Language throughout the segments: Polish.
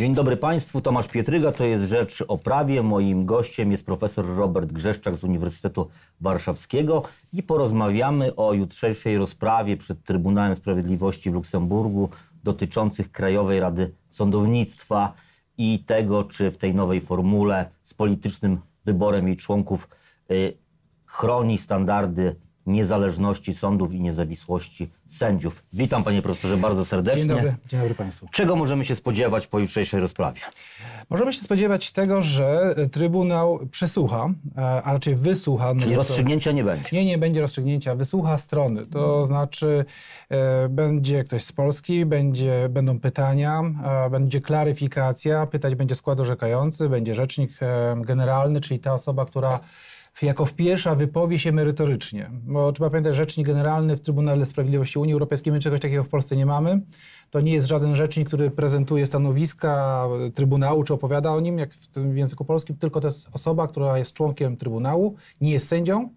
Dzień dobry Państwu, Tomasz Pietryga, to jest Rzecz o Prawie. Moim gościem jest profesor Robert Grzeszczak z Uniwersytetu Warszawskiego i porozmawiamy o jutrzejszej rozprawie przed Trybunałem Sprawiedliwości w Luksemburgu dotyczących Krajowej Rady Sądownictwa i tego, czy w tej nowej formule z politycznym wyborem jej członków y, chroni standardy niezależności sądów i niezawisłości sędziów. Witam panie profesorze bardzo serdecznie. Dzień dobry, dzień dobry państwu. Czego możemy się spodziewać po jutrzejszej rozprawie? Możemy się spodziewać tego, że e, Trybunał przesłucha, e, a raczej wysłucha. No czyli no rozstrzygnięcia to... nie będzie? Nie, nie będzie rozstrzygnięcia. Wysłucha strony. To hmm. znaczy e, będzie ktoś z Polski, będzie, będą pytania, e, będzie klaryfikacja, pytać będzie skład orzekający, będzie rzecznik e, generalny, czyli ta osoba, która jako w pierwsza wypowie się merytorycznie. Bo trzeba pamiętać, rzecznik generalny w Trybunale Sprawiedliwości Unii Europejskiej, my czegoś takiego w Polsce nie mamy. To nie jest żaden rzecznik, który prezentuje stanowiska Trybunału czy opowiada o nim, jak w tym języku polskim, tylko to jest osoba, która jest członkiem Trybunału, nie jest sędzią,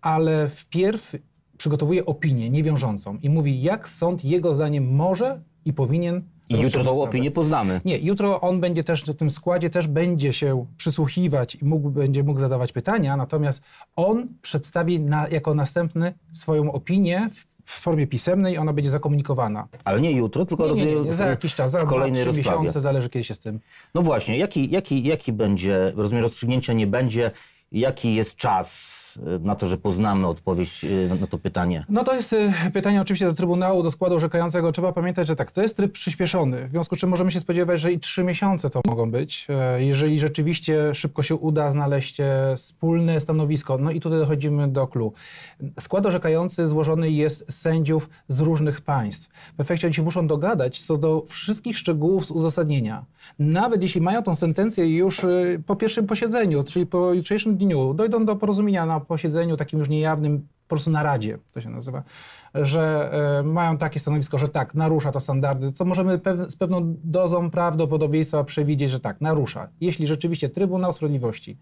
ale wpierw przygotowuje opinię niewiążącą i mówi, jak sąd jego zdaniem może i powinien i jutro tą opinię poznamy. Nie, jutro on będzie też w tym składzie, też będzie się przysłuchiwać i mógł, będzie mógł zadawać pytania, natomiast on przedstawi na, jako następny swoją opinię w formie pisemnej, ona będzie zakomunikowana. Ale nie jutro, tylko nie, nie, nie, nie, za jakiś czas, za dwa, trzy miesiące, zależy kiedy się z tym. No właśnie, jaki, jaki, jaki będzie, rozumiem, rozstrzygnięcia nie będzie, jaki jest czas na to, że poznamy odpowiedź y, na to pytanie? No to jest y, pytanie oczywiście do Trybunału, do składu orzekającego. Trzeba pamiętać, że tak, to jest tryb przyspieszony, w związku z czym możemy się spodziewać, że i trzy miesiące to mogą być, e, jeżeli rzeczywiście szybko się uda znaleźć e, wspólne stanowisko. No i tutaj dochodzimy do clue. Skład orzekający złożony jest z sędziów z różnych państw. W efekcie oni się muszą dogadać co do wszystkich szczegółów z uzasadnienia. Nawet jeśli mają tą sentencję już y, po pierwszym posiedzeniu, czyli po jutrzejszym dniu, dojdą do porozumienia na posiedzeniu takim już niejawnym, po prostu na Radzie, to się nazywa, że e, mają takie stanowisko, że tak, narusza to standardy, co możemy z pewną dozą prawdopodobieństwa przewidzieć, że tak, narusza. Jeśli rzeczywiście Trybunał Sprawiedliwości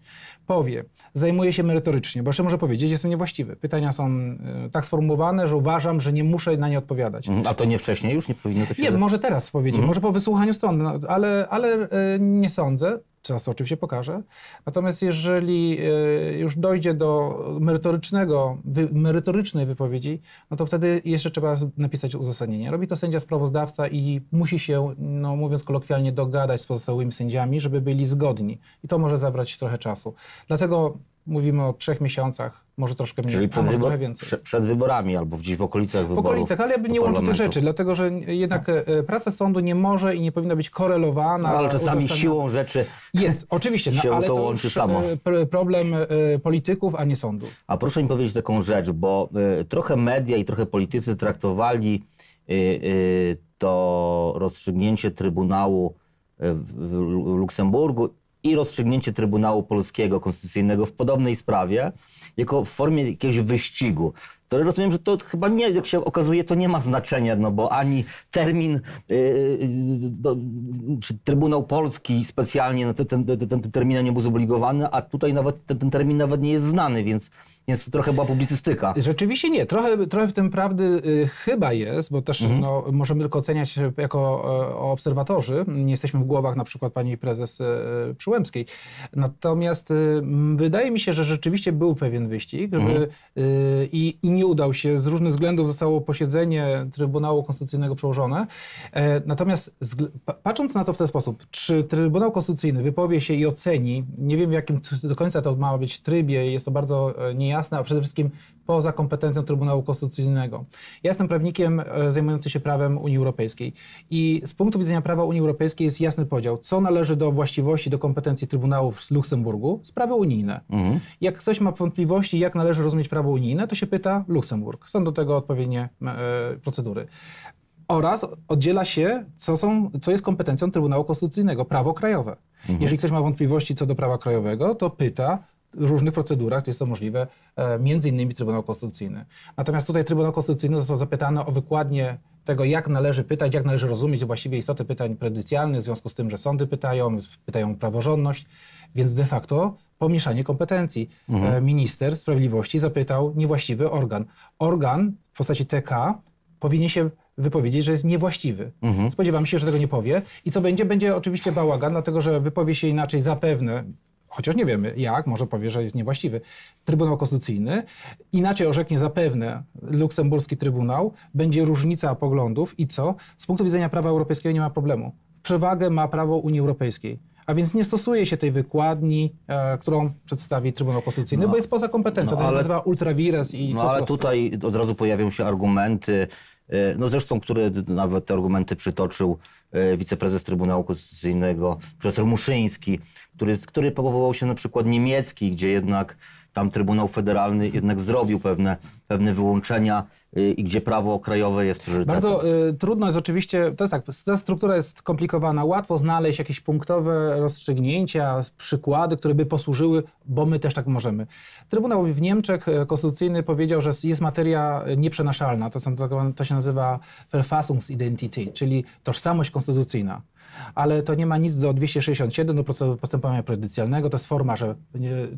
powie, zajmuje się merytorycznie, bo jeszcze może powiedzieć, jestem niewłaściwy. Pytania są e, tak sformułowane, że uważam, że nie muszę na nie odpowiadać. Mhm, a to nie wcześniej już? Nie powinno to się... Nie, może teraz powiedzieć, mm. może po wysłuchaniu stron, no, ale, ale e, nie sądzę czas oczywiście pokaże. Natomiast jeżeli e, już dojdzie do merytorycznego, wy, merytorycznej wypowiedzi, no to wtedy jeszcze trzeba napisać uzasadnienie. Robi to sędzia sprawozdawca i musi się, no mówiąc kolokwialnie, dogadać z pozostałymi sędziami, żeby byli zgodni. I to może zabrać trochę czasu. Dlatego Mówimy o trzech miesiącach, może troszkę mniej, Czyli przed, trochę więcej. Przed, przed wyborami albo gdzieś w okolicach wyborów. W okolicach, ale ja bym nie łączył tych rzeczy, dlatego że jednak no. praca sądu nie może i nie powinna być korelowana. No, ale czasami siłą rzeczy Jest, oczywiście, no, ale to, to łączy samo. E, problem e, polityków, a nie sądu. A proszę mi powiedzieć taką rzecz, bo trochę media i trochę politycy traktowali to rozstrzygnięcie Trybunału w Luksemburgu i rozstrzygnięcie Trybunału Polskiego Konstytucyjnego w podobnej sprawie jako w formie jakiegoś wyścigu to rozumiem, że to chyba nie, jak się okazuje, to nie ma znaczenia, no bo ani termin, yy, do, czy Trybunał Polski specjalnie no, ten, ten, ten, termin nie był zobligowany, a tutaj nawet ten, ten termin nawet nie jest znany, więc więc to trochę była publicystyka. Rzeczywiście nie. Trochę, trochę w tym prawdy y, chyba jest, bo też mhm. no, możemy tylko oceniać jako e, obserwatorzy. Nie jesteśmy w głowach na przykład pani prezes y, Przyłębskiej. Natomiast y, wydaje mi się, że rzeczywiście był pewien wyścig, żeby, mhm. i, i nie nie udał się. Z różnych względów zostało posiedzenie Trybunału Konstytucyjnego przełożone. E, natomiast patrząc na to w ten sposób, czy Trybunał Konstytucyjny wypowie się i oceni, nie wiem w jakim do końca to ma być trybie, jest to bardzo e, niejasne, a przede wszystkim poza kompetencją Trybunału Konstytucyjnego. Ja jestem prawnikiem e, zajmującym się prawem Unii Europejskiej i z punktu widzenia prawa Unii Europejskiej jest jasny podział, co należy do właściwości, do kompetencji Trybunałów z Luksemburgu, sprawy unijne. Mhm. Jak ktoś ma wątpliwości, jak należy rozumieć prawo unijne, to się pyta Luksemburg. Są do tego odpowiednie e, procedury oraz oddziela się, co, są, co jest kompetencją Trybunału Konstytucyjnego, prawo krajowe. Mhm. Jeżeli ktoś ma wątpliwości co do prawa krajowego, to pyta różnych procedurach, to jest to możliwe, e, między innymi Trybunał Konstytucyjny. Natomiast tutaj Trybunał Konstytucyjny został zapytany o wykładnię tego, jak należy pytać, jak należy rozumieć właściwie istotę pytań predycjalnych, w związku z tym, że sądy pytają, pytają o praworządność, więc de facto pomieszanie kompetencji. Mhm. E, minister Sprawiedliwości zapytał niewłaściwy organ. Organ w postaci TK powinien się wypowiedzieć, że jest niewłaściwy. Mhm. Spodziewam się, że tego nie powie. I co będzie? Będzie oczywiście bałagan, dlatego że wypowie się inaczej zapewne chociaż nie wiemy jak, może powie, że jest niewłaściwy, Trybunał Konstytucyjny, inaczej orzeknie zapewne luksemburski Trybunał, będzie różnica poglądów i co? Z punktu widzenia prawa europejskiego nie ma problemu. Przewagę ma prawo Unii Europejskiej. A więc nie stosuje się tej wykładni, e, którą przedstawi Trybunał Konstytucyjny, no, bo jest poza kompetencją. No, to ale, nazywa ultravires i. No ale tutaj od razu pojawią się argumenty, e, no zresztą, które nawet te argumenty przytoczył E, wiceprezes Trybunału Konstytucyjnego, profesor Muszyński, który, który powoływał się na przykład niemiecki, gdzie jednak tam Trybunał Federalny jednak zrobił pewne, pewne wyłączenia y, i gdzie prawo krajowe jest priorytetem. Bardzo y, trudno jest oczywiście, to jest tak, ta struktura jest komplikowana, łatwo znaleźć jakieś punktowe rozstrzygnięcia, przykłady, które by posłużyły, bo my też tak możemy. Trybunał w Niemczech y, konstytucyjny powiedział, że jest materia nieprzenaszalna, to, są, to się nazywa Verfassungsidentität, czyli tożsamość konstytucyjna ale to nie ma nic do 267 do postępowania prejudycjalnego. To jest forma, że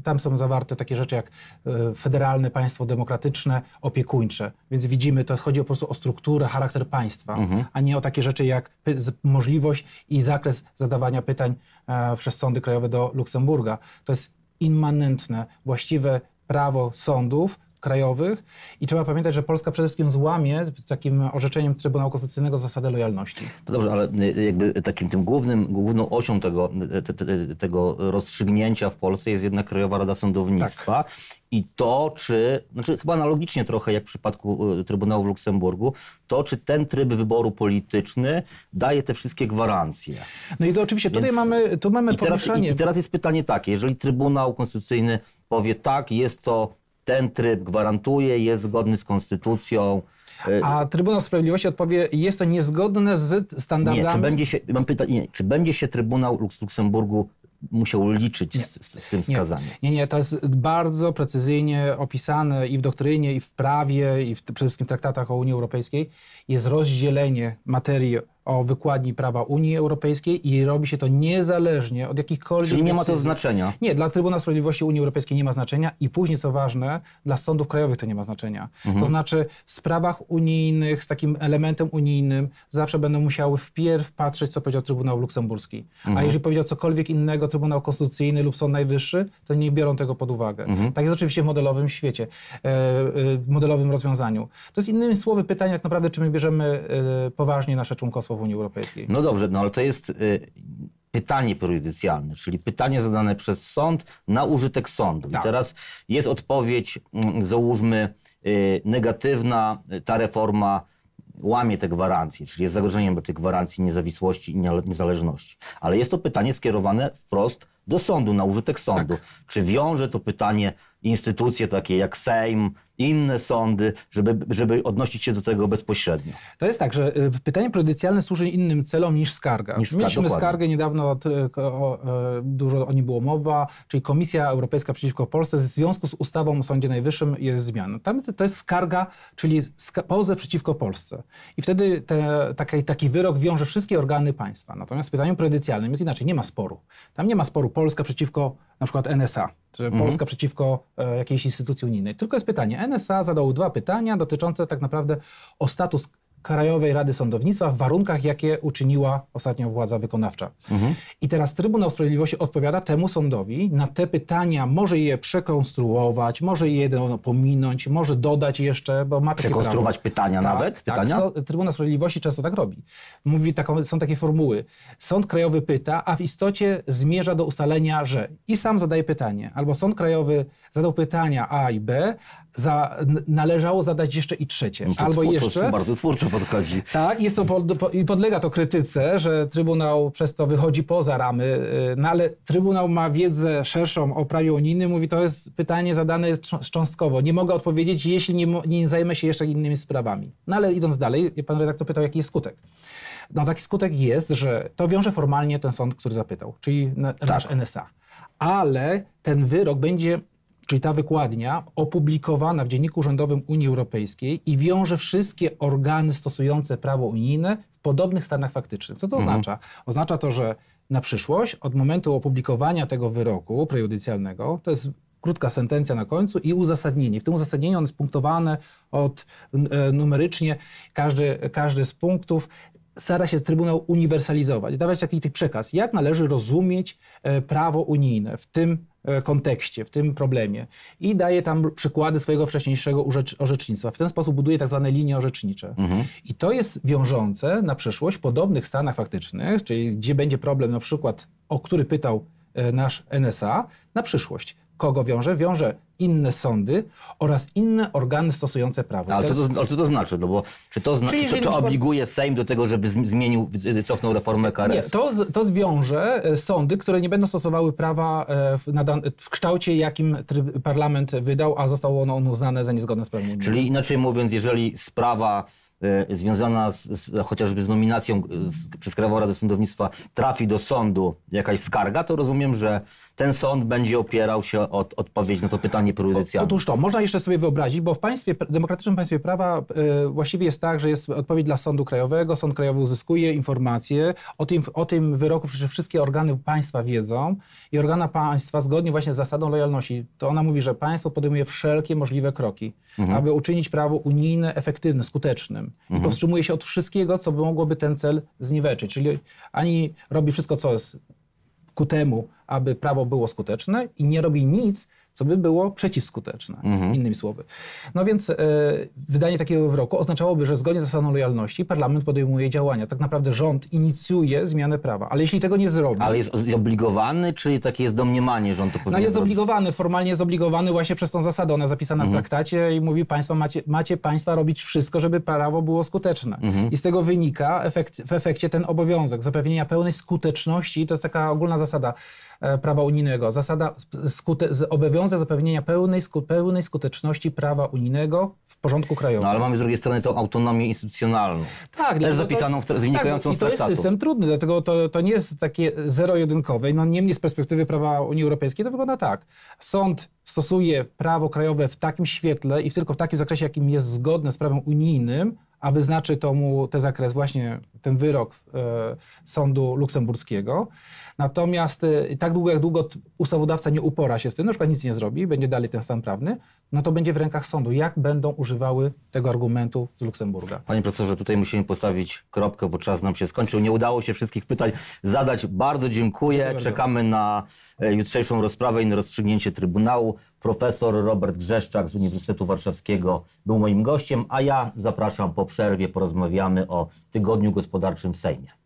tam są zawarte takie rzeczy jak e, federalne państwo demokratyczne, opiekuńcze. Więc widzimy, to chodzi po prostu o strukturę, charakter państwa, mhm. a nie o takie rzeczy jak możliwość i zakres zadawania pytań e, przez sądy krajowe do Luksemburga. To jest immanentne, właściwe prawo sądów, krajowych i trzeba pamiętać, że Polska przede wszystkim złamie takim orzeczeniem Trybunału Konstytucyjnego zasadę lojalności. No dobrze, ale y, jakby takim tym głównym, główną osią tego, y, te, te, tego rozstrzygnięcia w Polsce jest jednak Krajowa Rada Sądownictwa. Tak. I to, czy, znaczy chyba analogicznie trochę jak w przypadku y, Trybunału w Luksemburgu, to czy ten tryb wyboru polityczny daje te wszystkie gwarancje. No i to oczywiście Więc, mamy, tu mamy i teraz, I teraz jest pytanie takie, jeżeli Trybunał Konstytucyjny powie tak, jest to ten tryb gwarantuje, jest zgodny z konstytucją. A Trybunał Sprawiedliwości odpowie, jest to niezgodne z standardami. Nie, czy będzie się, mam pytanie, czy będzie się Trybunał Luksemburgu musiał liczyć nie, z, z, tym skazaniem. Nie, nie, to jest bardzo precyzyjnie opisane i w doktrynie, i w prawie, i w, przede wszystkim w traktatach o Unii Europejskiej. Jest rozdzielenie materii o wykładni prawa Unii Europejskiej i robi się to niezależnie od jakichkolwiek. Czyli nie ma to znaczenia. Nie, dla Trybunału Sprawiedliwości Unii Europejskiej nie ma znaczenia i później, co ważne, dla sądów krajowych to nie ma znaczenia. Mhm. To znaczy, w sprawach unijnych z takim elementem unijnym zawsze będą musiały wpierw patrzeć, co powiedział Trybunał Luksemburski. Mhm. A jeżeli powiedział cokolwiek innego Trybunał Konstytucyjny lub Sąd Najwyższy, to nie biorą tego pod uwagę. Mhm. Tak jest oczywiście w modelowym świecie, e, e, w modelowym rozwiązaniu. To jest innymi słowy pytanie, tak naprawdę, czy my bierzemy e, poważnie nasze członkostwo członkostwo w Unii Europejskiej. No dobrze, no ale to jest y, pytanie prejudycjalne, czyli pytanie zadane przez sąd na użytek sądu. Tak. I teraz jest odpowiedź, mm, załóżmy, y, negatywna, y, ta reforma łamie te gwarancje, czyli jest zagrożeniem dla tych gwarancji niezawisłości i niezależności. Ale jest to pytanie skierowane wprost do sądu, na użytek sądu. Tak. Czy wiąże to pytanie instytucje takie jak Sejm, inne sądy, żeby, żeby odnosić się do tego bezpośrednio. To jest tak, że y, pytanie prejudycjalne służy innym celom niż skarga. Niż Mieliśmy dokładnie. skargę niedawno, y, o, e, dużo o niej było mowa, czyli Komisja Europejska przeciwko Polsce w związku z ustawą o Sądzie Najwyższym jest zmiana. Tam to jest skarga, czyli ska pozew przeciwko Polsce. I wtedy te, taki, taki wyrok wiąże wszystkie organy państwa. Natomiast w pytaniu prejudycjalnym jest inaczej, nie ma sporu. Tam nie ma sporu Polska przeciwko na przykład NSA że mhm. Polska przeciwko e, jakiejś instytucji unijnej. Tylko jest pytanie. NSA zadał dwa pytania dotyczące tak naprawdę o status Krajowej Rady Sądownictwa w warunkach, jakie uczyniła ostatnio władza wykonawcza. Mhm. I teraz Trybunał Sprawiedliwości odpowiada temu sądowi na te pytania, może je przekonstruować, może je pominąć, może dodać jeszcze, bo ma Przekonstruować pytania tak, nawet? Tak, pytania? So, Trybunał Sprawiedliwości często tak robi. Mówi, są takie formuły. Sąd Krajowy pyta, a w istocie zmierza do ustalenia, że i sam zadaje pytanie, albo Sąd Krajowy zadał pytania A i B, za, należało zadać jeszcze i trzecie. No Albo twór, jeszcze. To bardzo twórczo podchodzi. Tak, jest to pod, po, podlega to krytyce, że Trybunał przez to wychodzi poza ramy, y, no ale Trybunał ma wiedzę szerszą o prawie unijnym, mówi to jest pytanie zadane cząstkowo. Nie mogę odpowiedzieć, jeśli nie, nie zajmę się jeszcze innymi sprawami. No ale idąc dalej, pan redaktor pytał, jaki jest skutek. No taki skutek jest, że to wiąże formalnie ten sąd, który zapytał, czyli nasz tak. NSA. Ale ten wyrok będzie czyli ta wykładnia, opublikowana w Dzienniku Rządowym Unii Europejskiej i wiąże wszystkie organy stosujące prawo unijne w podobnych stanach faktycznych. Co to mhm. oznacza? Oznacza to, że na przyszłość, od momentu opublikowania tego wyroku prejudycjalnego, to jest krótka sentencja na końcu i uzasadnienie. W tym uzasadnieniu on jest punktowane od e, numerycznie, każdy, każdy z punktów stara się Trybunał uniwersalizować, dawać taki tych przekaz, jak należy rozumieć e, prawo unijne w tym e, kontekście, w tym problemie i daje tam przykłady swojego wcześniejszego orzecznictwa. W ten sposób buduje tak zwane linie orzecznicze. Mhm. I to jest wiążące na przyszłość w podobnych stanach faktycznych, czyli gdzie będzie problem na przykład, o który pytał e, nasz NSA, na przyszłość. Kogo wiąże? Wiąże inne sądy oraz inne organy stosujące prawo. Ale, co, to, ale co to znaczy? No bo czy to, zna... Czyli, czy, czy obliguje Sejm do tego, żeby zmienił, cofnął reformę KRS? Nie, to, to zwiąże e, sądy, które nie będą stosowały prawa e, w, w kształcie, jakim parlament wydał, a zostało ono uznane za niezgodne z prawem. Czyli inaczej mówiąc, jeżeli sprawa e, związana z, z, chociażby z nominacją z, przez Krajową Radę Sądownictwa trafi do sądu jakaś skarga, to rozumiem, że ten sąd będzie opierał się od odpowiedź na to pytanie prejudycjalne. Otóż to, można jeszcze sobie wyobrazić, bo w państwie, demokratycznym państwie prawa e, właściwie jest tak, że jest odpowiedź dla sądu krajowego, sąd krajowy uzyskuje informacje o tym, o tym wyroku, że wszystkie organy państwa wiedzą i organa państwa zgodnie właśnie z zasadą lojalności, to ona mówi, że państwo podejmuje wszelkie możliwe kroki, mhm. aby uczynić prawo unijne efektywnym, skutecznym mhm. i powstrzymuje się od wszystkiego, co mogłoby ten cel zniweczyć, czyli ani robi wszystko, co jest ku temu, aby prawo było skuteczne i nie robi nic, co by było przeciwskuteczne, mhm. innymi słowy. No więc y, wydanie takiego wyroku oznaczałoby, że zgodnie z zasadą lojalności parlament podejmuje działania. Tak naprawdę rząd inicjuje zmianę prawa, ale jeśli tego nie zrobi... Ale jest zobligowany, czyli takie jest domniemanie, że on to powinien No jest zobligowany, formalnie jest zobligowany właśnie przez tą zasadę, ona zapisana mhm. w traktacie i mówi państwa, macie, macie państwa robić wszystko, żeby prawo było skuteczne. Mhm. I z tego wynika efekt, w efekcie ten obowiązek zapewnienia pełnej skuteczności, to jest taka ogólna zasada e, prawa unijnego, zasada skute, obowiązku obowiązek zapewnienia pełnej, sku, pełnej skuteczności prawa unijnego w porządku krajowym. No ale mamy z drugiej strony tą autonomię instytucjonalną. Tak. Też zapisaną to, w, wynikającą tak, z traktatu. to jest system trudny, dlatego to, to nie jest takie zero-jedynkowe. No niemniej z perspektywy prawa Unii Europejskiej to wygląda tak. Sąd stosuje prawo krajowe w takim świetle i tylko w takim zakresie, jakim jest zgodne z prawem unijnym, a wyznaczy to mu ten zakres, właśnie ten wyrok e, sądu luksemburskiego. Natomiast e, tak długo, jak długo ustawodawca nie upora się z tym, na przykład nic nie zrobi, będzie dalej ten stan prawny, no to będzie w rękach sądu. Jak będą używały tego argumentu z Luksemburga? Panie profesorze, tutaj musimy postawić kropkę, bo czas nam się skończył. Nie udało się wszystkich pytań zadać. Bardzo dziękuję. dziękuję Czekamy bardzo. na e, jutrzejszą rozprawę i na rozstrzygnięcie Trybunału. Profesor Robert Grzeszczak z Uniwersytetu Warszawskiego był moim gościem, a ja zapraszam po przerwie, porozmawiamy o tygodniu gospodarczym w Sejmie.